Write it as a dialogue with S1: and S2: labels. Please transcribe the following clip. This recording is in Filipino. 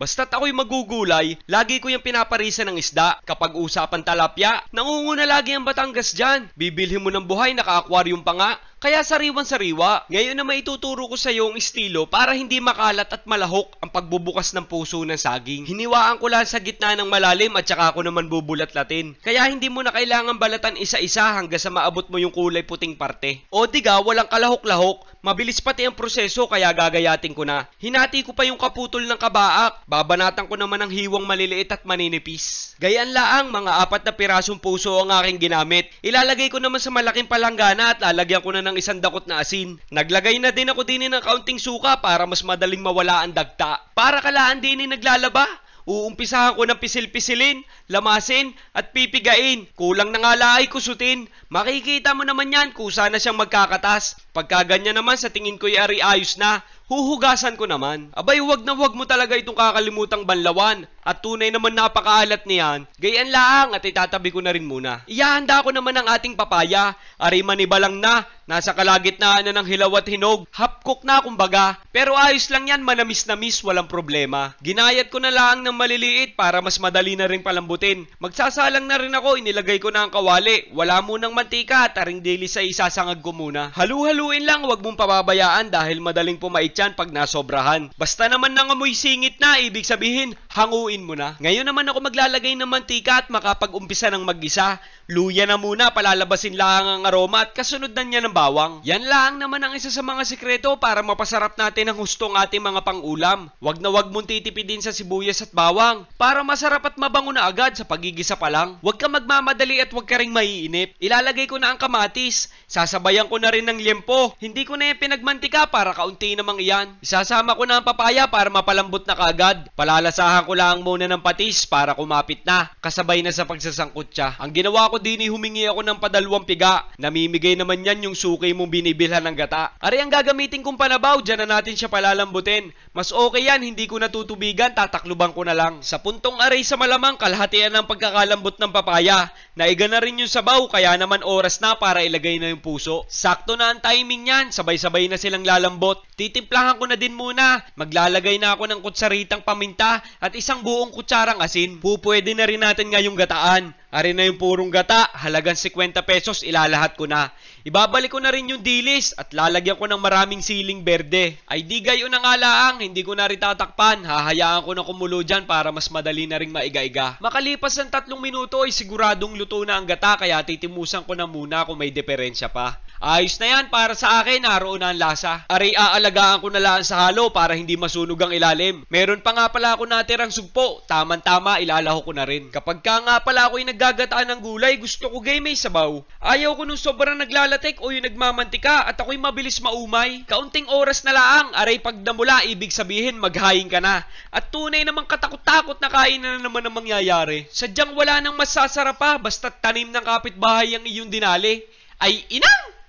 S1: Basta't ako'y magugulay, lagi ko yung pinaparisa ng isda. Kapag usapan talapya, nangunguna lagi ang Batangas dyan. Bibilhin mo ng buhay, naka-aquarium pa nga. Kaya sariwan-sariwa, ngayon na maituturo ko sa iyo ang estilo para hindi makalat at malahok ang pagbubukas ng puso ng saging. Hiniwaan ko lang sa gitna ng malalim at saka ako naman bubulat-latin. Kaya hindi mo na kailangan balatan isa-isa hanggang sa maabot mo yung kulay puting parte. O diga, walang kalahok-lahok, mabilis pati ang proseso kaya gagayatin ko na. Hinati ko pa yung kaputol ng kabaak, babanatan ko naman ang hiwang maliliit at maninipis. Gayan laang mga apat na pirasong puso ang aking ginamit. Ilalagay ko naman sa malaking palanggana at lalagyan ko na ng isang dakot na asin. Naglagay na din ako din ng kaunting suka para mas madaling mawala ang dagta. Para kalaan din ni naglalaba. Uumpisahan ko ng pisil-pisilin, lamasin, at pipigain. Kulang na nga laay kusutin. Makikita mo naman yan kung sana siyang magkakatas. Pagka ganyan naman sa tingin ko'y ari ayos na, huhugasan ko naman. Abay, wag na wag mo talaga itong kakalimutang banlawan. At tunay naman napakaalat niyan, gayan lang at itatabi ko na rin muna. Iyahanda ko naman ang ating papaya. Arima ni balang na, nasa kalagitnaan na ng hilaw at hinog. Hapkok na kumbaga. Pero ayos lang yan, manamis-namis, walang problema. Ginayat ko na lang ng maliliit para mas madali na rin palambutin. Magsasalang na rin ako, inilagay ko na ang kawali. Wala munang mantika, at aring dili sa isasangag ko muna. Halu-haluin lang, wag mong pababayaan dahil madaling pumait yan pag nasobrahan. Basta naman nang amoy singit na, ibig sabihin, hango haluin mo na. Ngayon naman ako maglalagay ng mantika at makapag-umpisa ng mag-isa. Luya na muna, palalabasin lang ang aroma at kasunod na niya ng bawang. Yan lang naman ang isa sa mga sikreto para mapasarap natin ang hustong ating mga pangulam. Huwag na huwag mong titipidin sa sibuyas at bawang para masarap at mabango na agad sa pagigisa pa lang. Huwag ka magmamadali at huwag ka ring maiinip. Ilalagay ko na ang kamatis. Sasabayan ko na rin ng liempo. Hindi ko na yan pinagmantika para kaunti namang iyan. Isasama ko na ang papaya para mapalambot na kaagad. Palalasahan ko lang lang muna ng patis para kumapit na. Kasabay na sa pagsasangkot siya. Ang ginawa ko din humingi ako ng padalawang piga. Namimigay naman yan yung suki mong binibilhan ng gata. Are ang gagamitin kong panabaw, dyan na natin siya palalambutin. Mas okay yan, hindi ko natutubigan, tatakluban ko na lang. Sa puntong aray sa malamang, kalhatian ng pagkakalambot ng papaya. Naiga na rin yung sabaw, kaya naman oras na para ilagay na yung puso. Sakto na ang timing niyan, sabay-sabay na silang lalambot. Titimplahan ko na din muna. Maglalagay na ako ng kutsaritang paminta at isang buong kutsarang asin, pupwede na rin natin ngayong gataan. Ari na yung purong gata, halagang 50 pesos, ilalahat ko na. Ibabalik ko na rin yung dilis at lalagyan ko ng maraming siling berde. Ay di gayo na nga laang, hindi ko na rin tatakpan. Hahayaan ko na kumulo dyan para mas madali na rin maiga-iga. Makalipas ng tatlong minuto ay siguradong luto na ang gata kaya titimusan ko na muna kung may diferensya pa. Ayos na yan para sa akin, naroon na ang lasa. Aray aalagaan ko na lang sa halo para hindi masunog ang ilalim. Meron pa nga pala ako natirang sugpo, tamang-tama ilalaho ko na rin. Kapag ka nga pala ako'y nag naggagataan ng gulay, gusto ko gay may sabaw. Ayaw ko nung sobrang naglalatik o yung nagmamantika at ako'y mabilis maumay. Kaunting oras na laang, aray pag pagdamula, ibig sabihin maghain ka na. At tunay namang katakot-takot na kainan na naman ang mangyayari. Sadyang wala nang masasarap pa, basta tanim ng kapitbahay ang iyong dinali. Ay inang!